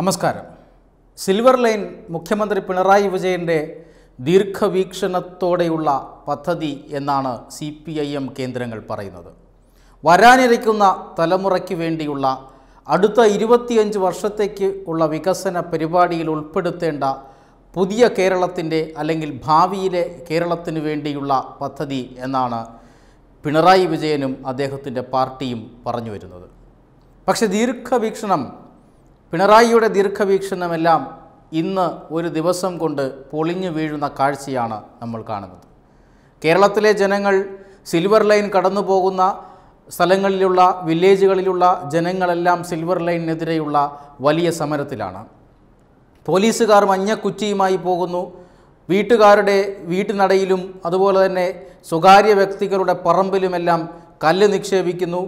നമസ്കാരം silver line മുഖ്യമന്ത്രി പിണറായി വിജയൻ്റെ ദീർഘവീക്ഷണത്തോടെയുള്ള പദ്ധതി എന്നാണ് സി പി ഐ എം കേന്ദ്രങ്ങൾ പറയുന്നത് വരാനിരിക്കുന്ന തലമുറയ്ക്ക് വേണ്ടിയുള്ള അടുത്ത ഇരുപത്തിയഞ്ച് വർഷത്തേക്ക് ഉള്ള വികസന പരിപാടിയിൽ ഉൾപ്പെടുത്തേണ്ട പുതിയ കേരളത്തിൻ്റെ അല്ലെങ്കിൽ ഭാവിയിലെ കേരളത്തിന് വേണ്ടിയുള്ള പദ്ധതി എന്നാണ് പിണറായി വിജയനും അദ്ദേഹത്തിൻ്റെ പാർട്ടിയും പറഞ്ഞു വരുന്നത് പക്ഷേ ദീർഘവീക്ഷണം പിണറായിയുടെ ദീർഘവീക്ഷണമെല്ലാം ഇന്ന് ഒരു ദിവസം കൊണ്ട് പൊളിഞ്ഞു വീഴുന്ന കാഴ്ചയാണ് നമ്മൾ കാണുന്നത് കേരളത്തിലെ ജനങ്ങൾ സിൽവർ ലൈൻ കടന്നു പോകുന്ന സ്ഥലങ്ങളിലുള്ള വില്ലേജുകളിലുള്ള ജനങ്ങളെല്ലാം സിൽവർ ലൈനിനെതിരെയുള്ള വലിയ സമരത്തിലാണ് പോലീസുകാർ മഞ്ഞക്കുറ്റിയുമായി പോകുന്നു വീട്ടുകാരുടെ വീട്ടിനടയിലും അതുപോലെ തന്നെ സ്വകാര്യ വ്യക്തികളുടെ പറമ്പിലുമെല്ലാം കല്ല് നിക്ഷേപിക്കുന്നു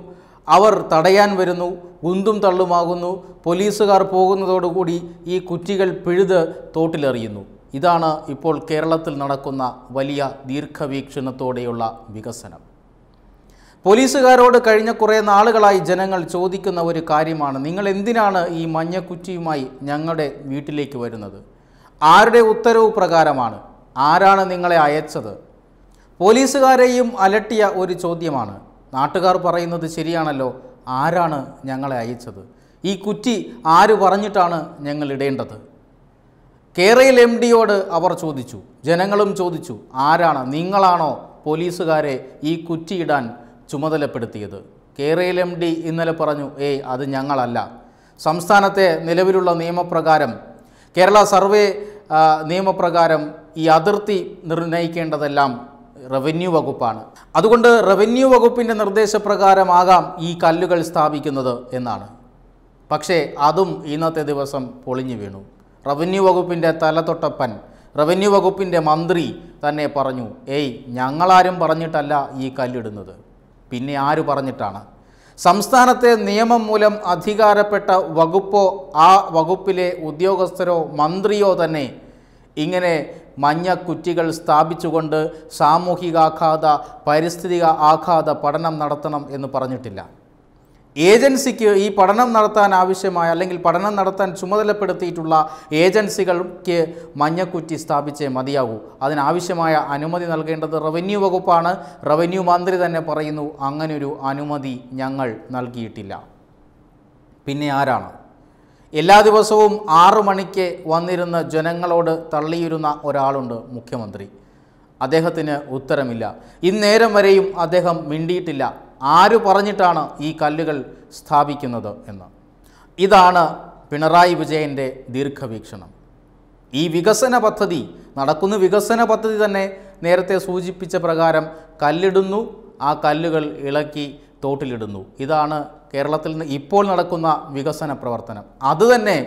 അവർ തടയാൻ വരുന്നു ഉന്തും തള്ളുമാകുന്നു പോലീസുകാർ പോകുന്നതോടുകൂടി ഈ കുറ്റികൾ പിഴുത് തോട്ടിലെറിയുന്നു ഇതാണ് ഇപ്പോൾ കേരളത്തിൽ നടക്കുന്ന വലിയ ദീർഘവീക്ഷണത്തോടെയുള്ള വികസനം പോലീസുകാരോട് കഴിഞ്ഞ കുറേ നാളുകളായി ജനങ്ങൾ ചോദിക്കുന്ന ഒരു കാര്യമാണ് നിങ്ങൾ എന്തിനാണ് ഈ മഞ്ഞക്കുറ്റിയുമായി ഞങ്ങളുടെ വീട്ടിലേക്ക് വരുന്നത് ആരുടെ ഉത്തരവ് പ്രകാരമാണ് ആരാണ് നിങ്ങളെ അയച്ചത് പോലീസുകാരെയും അലട്ടിയ ഒരു ചോദ്യമാണ് നാട്ടുകാർ പറയുന്നത് ശരിയാണല്ലോ ആരാണ് ഞങ്ങളെ അയച്ചത് ഈ കുറ്റി ആര് പറഞ്ഞിട്ടാണ് ഞങ്ങൾ ഇടേണ്ടത് കേരയിൽ എം ഡിയോട് അവർ ചോദിച്ചു ജനങ്ങളും ചോദിച്ചു ആരാണ് നിങ്ങളാണോ പോലീസുകാരെ ഈ കുറ്റിയിടാൻ ചുമതലപ്പെടുത്തിയത് കേരയിൽ എം ഡി ഇന്നലെ പറഞ്ഞു ഏയ് അത് ഞങ്ങളല്ല സംസ്ഥാനത്തെ നിലവിലുള്ള നിയമപ്രകാരം കേരള സർവേ നിയമപ്രകാരം ഈ അതിർത്തി നിർണ്ണയിക്കേണ്ടതെല്ലാം റവന്യൂ വകുപ്പാണ് അതുകൊണ്ട് റവന്യൂ വകുപ്പിൻ്റെ നിർദ്ദേശപ്രകാരമാകാം ഈ കല്ലുകൾ സ്ഥാപിക്കുന്നത് എന്നാണ് പക്ഷേ അതും ഇന്നത്തെ ദിവസം പൊളിഞ്ഞു വീണു റവന്യൂ വകുപ്പിൻ്റെ തലതൊട്ടപ്പൻ റവന്യൂ വകുപ്പിൻ്റെ മന്ത്രി തന്നെ പറഞ്ഞു ഏയ് ഞങ്ങളാരും പറഞ്ഞിട്ടല്ല ഈ കല്ലിടുന്നത് പിന്നെ ആര് പറഞ്ഞിട്ടാണ് സംസ്ഥാനത്തെ നിയമം മൂലം അധികാരപ്പെട്ട വകുപ്പോ ആ വകുപ്പിലെ ഉദ്യോഗസ്ഥരോ മന്ത്രിയോ തന്നെ ഇങ്ങനെ മഞ്ഞ കുറ്റികൾ സ്ഥാപിച്ചുകൊണ്ട് സാമൂഹികാഘാത പരിസ്ഥിതി ആഘാത പഠനം നടത്തണം എന്ന് പറഞ്ഞിട്ടില്ല ഏജൻസിക്ക് ഈ പഠനം നടത്താൻ ആവശ്യമായ അല്ലെങ്കിൽ പഠനം നടത്താൻ ചുമതലപ്പെടുത്തിയിട്ടുള്ള ഏജൻസികൾക്ക് മഞ്ഞക്കുറ്റി സ്ഥാപിച്ചേ മതിയാകൂ അതിനാവശ്യമായ അനുമതി നൽകേണ്ടത് റവന്യൂ വകുപ്പാണ് റവന്യൂ മന്ത്രി തന്നെ പറയുന്നു അങ്ങനൊരു അനുമതി ഞങ്ങൾ നൽകിയിട്ടില്ല പിന്നെ ആരാണ് എല്ലാ ദിവസവും ആറു മണിക്ക് വന്നിരുന്ന ജനങ്ങളോട് തള്ളിയിരുന്ന ഒരാളുണ്ട് മുഖ്യമന്ത്രി അദ്ദേഹത്തിന് ഉത്തരമില്ല ഇന്നേരം വരെയും അദ്ദേഹം മിണ്ടിയിട്ടില്ല ആര് പറഞ്ഞിട്ടാണ് ഈ കല്ലുകൾ സ്ഥാപിക്കുന്നത് എന്ന് ഇതാണ് പിണറായി വിജയൻ്റെ ദീർഘവീക്ഷണം ഈ വികസന പദ്ധതി നടക്കുന്ന വികസന പദ്ധതി തന്നെ നേരത്തെ സൂചിപ്പിച്ച പ്രകാരം കല്ലിടുന്നു ആ കല്ലുകൾ ഇളക്കി തോട്ടിലിടുന്നു ഇതാണ് കേരളത്തിൽ നിന്ന് ഇപ്പോൾ നടക്കുന്ന വികസന പ്രവർത്തനം അതുതന്നെ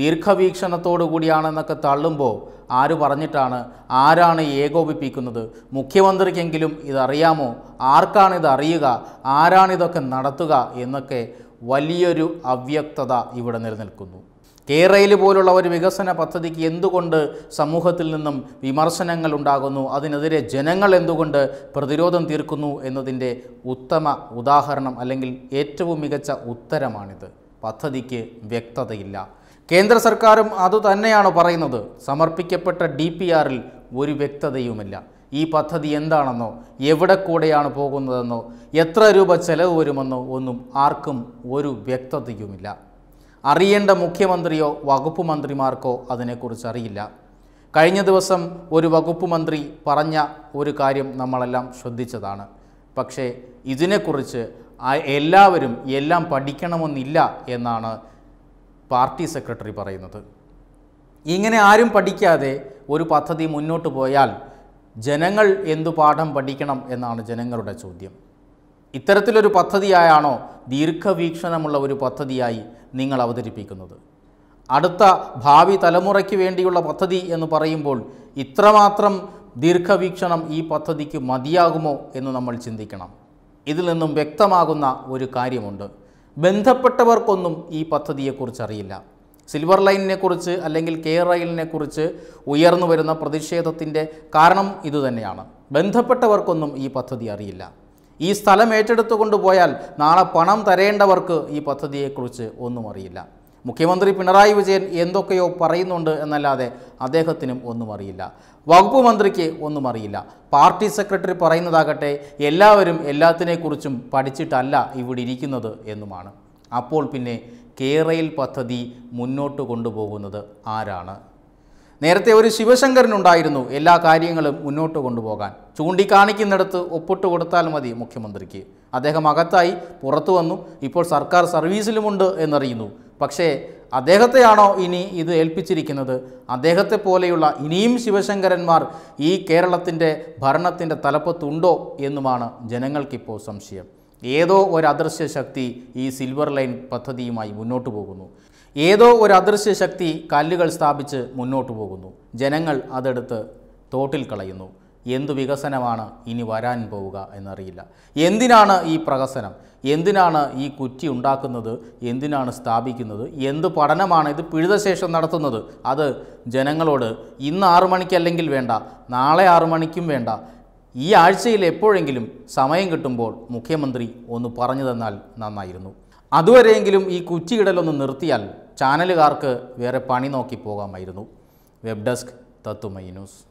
ദീർഘവീക്ഷണത്തോടു കൂടിയാണെന്നൊക്കെ തള്ളുമ്പോൾ ആര് പറഞ്ഞിട്ടാണ് ആരാണ് ഏകോപിപ്പിക്കുന്നത് മുഖ്യമന്ത്രിക്കെങ്കിലും ഇതറിയാമോ ആർക്കാണിത് അറിയുക ആരാണിതൊക്കെ നടത്തുക എന്നൊക്കെ വലിയൊരു അവ്യക്തത ഇവിടെ നിലനിൽക്കുന്നു കേരയിൽ പോലുള്ള ഒരു വികസന പദ്ധതിക്ക് എന്തുകൊണ്ട് സമൂഹത്തിൽ നിന്നും വിമർശനങ്ങൾ ഉണ്ടാകുന്നു അതിനെതിരെ ജനങ്ങൾ എന്തുകൊണ്ട് പ്രതിരോധം തീർക്കുന്നു എന്നതിൻ്റെ ഉത്തമ ഉദാഹരണം അല്ലെങ്കിൽ ഏറ്റവും മികച്ച ഉത്തരമാണിത് പദ്ധതിക്ക് വ്യക്തതയില്ല കേന്ദ്ര സർക്കാരും അതുതന്നെയാണ് പറയുന്നത് സമർപ്പിക്കപ്പെട്ട ഡി പി ആറിൽ ഒരു വ്യക്തതയുമില്ല ഈ പദ്ധതി എന്താണെന്നോ എവിടെ കൂടെയാണ് പോകുന്നതെന്നോ എത്ര രൂപ ചെലവ് വരുമെന്നോ ഒന്നും ആർക്കും ഒരു വ്യക്തതയുമില്ല അറിയേണ്ട മുഖ്യമന്ത്രിയോ വകുപ്പ് മന്ത്രിമാർക്കോ അതിനെക്കുറിച്ച് അറിയില്ല കഴിഞ്ഞ ദിവസം ഒരു വകുപ്പ് മന്ത്രി പറഞ്ഞ ഒരു കാര്യം നമ്മളെല്ലാം ശ്രദ്ധിച്ചതാണ് പക്ഷേ ഇതിനെക്കുറിച്ച് എല്ലാവരും എല്ലാം പഠിക്കണമെന്നില്ല എന്നാണ് പാർട്ടി സെക്രട്ടറി പറയുന്നത് ഇങ്ങനെ ആരും പഠിക്കാതെ ഒരു പദ്ധതി മുന്നോട്ട് പോയാൽ ജനങ്ങൾ എന്തു പാഠം പഠിക്കണം എന്നാണ് ജനങ്ങളുടെ ചോദ്യം ഇത്തരത്തിലൊരു പദ്ധതിയായാണോ ദീർഘവീക്ഷണമുള്ള ഒരു പദ്ധതിയായി നിങ്ങൾ അവതരിപ്പിക്കുന്നത് അടുത്ത ഭാവി തലമുറയ്ക്ക് വേണ്ടിയുള്ള പദ്ധതി എന്ന് പറയുമ്പോൾ ഇത്രമാത്രം ദീർഘവീക്ഷണം ഈ പദ്ധതിക്ക് മതിയാകുമോ എന്ന് നമ്മൾ ചിന്തിക്കണം ഇതിൽ നിന്നും വ്യക്തമാകുന്ന ഒരു കാര്യമുണ്ട് ബന്ധപ്പെട്ടവർക്കൊന്നും ഈ പദ്ധതിയെക്കുറിച്ചറിയില്ല സിൽവർ ലൈനിനെ കുറിച്ച് അല്ലെങ്കിൽ കെ റെയിലിനെ കുറിച്ച് ഉയർന്നു വരുന്ന പ്രതിഷേധത്തിൻ്റെ കാരണം ഇതുതന്നെയാണ് ബന്ധപ്പെട്ടവർക്കൊന്നും ഈ പദ്ധതി അറിയില്ല ഈ സ്ഥലം ഏറ്റെടുത്തു കൊണ്ടുപോയാൽ നാളെ പണം തരേണ്ടവർക്ക് ഈ പദ്ധതിയെക്കുറിച്ച് ഒന്നും അറിയില്ല മുഖ്യമന്ത്രി പിണറായി വിജയൻ എന്തൊക്കെയോ പറയുന്നുണ്ട് എന്നല്ലാതെ അദ്ദേഹത്തിനും ഒന്നും അറിയില്ല വകുപ്പ് മന്ത്രിക്ക് ഒന്നും അറിയില്ല പാർട്ടി സെക്രട്ടറി പറയുന്നതാകട്ടെ എല്ലാവരും എല്ലാത്തിനെക്കുറിച്ചും പഠിച്ചിട്ടല്ല ഇവിടെ ഇരിക്കുന്നത് എന്നുമാണ് അപ്പോൾ പിന്നെ കേരയിൽ പദ്ധതി മുന്നോട്ട് കൊണ്ടുപോകുന്നത് ആരാണ് നേരത്തെ ഒരു ശിവശങ്കരനുണ്ടായിരുന്നു എല്ലാ കാര്യങ്ങളും മുന്നോട്ട് കൊണ്ടുപോകാൻ ചൂണ്ടിക്കാണിക്കുന്നിടത്ത് ഒപ്പിട്ട് കൊടുത്താൽ മതി മുഖ്യമന്ത്രിക്ക് അദ്ദേഹം അകത്തായി പുറത്തു വന്നു ഇപ്പോൾ സർക്കാർ സർവീസിലുമുണ്ട് എന്നറിയുന്നു പക്ഷേ അദ്ദേഹത്തെയാണോ ഇനി ഇത് ഏൽപ്പിച്ചിരിക്കുന്നത് അദ്ദേഹത്തെ പോലെയുള്ള ഇനിയും ശിവശങ്കരന്മാർ ഈ കേരളത്തിൻ്റെ ഭരണത്തിൻ്റെ തലപ്പത്തുണ്ടോ എന്നുമാണ് ജനങ്ങൾക്കിപ്പോൾ സംശയം ഏതോ ഒരു അദൃശ്യ ശക്തി ഈ സിൽവർ ലൈൻ പദ്ധതിയുമായി മുന്നോട്ട് പോകുന്നു ഏതോ ഒരു അദൃശ്യ ശക്തി കല്ലുകൾ സ്ഥാപിച്ച് മുന്നോട്ട് പോകുന്നു ജനങ്ങൾ അതെടുത്ത് തോട്ടിൽ കളയുന്നു എന്തു വികസനമാണ് ഇനി വരാൻ പോവുക എന്നറിയില്ല എന്തിനാണ് ഈ പ്രഹസനം എന്തിനാണ് ഈ കുറ്റി ഉണ്ടാക്കുന്നത് എന്തിനാണ് സ്ഥാപിക്കുന്നത് എന്ത് പഠനമാണ് ഇത് പിഴുതശേഷം നടത്തുന്നത് അത് ജനങ്ങളോട് ഇന്ന് ആറു മണിക്കല്ലെങ്കിൽ വേണ്ട നാളെ ആറു മണിക്കും വേണ്ട ഈ ആഴ്ചയിൽ എപ്പോഴെങ്കിലും സമയം കിട്ടുമ്പോൾ മുഖ്യമന്ത്രി ഒന്ന് പറഞ്ഞു തന്നാൽ നന്നായിരുന്നു അതുവരെയെങ്കിലും ഈ കുച്ചിയിടലൊന്ന് നിർത്തിയാൽ ചാനലുകാർക്ക് വേറെ പണി നോക്കി പോകാമായിരുന്നു വെബ് ഡെസ്ക് തത്തുമൈ ന്യൂസ്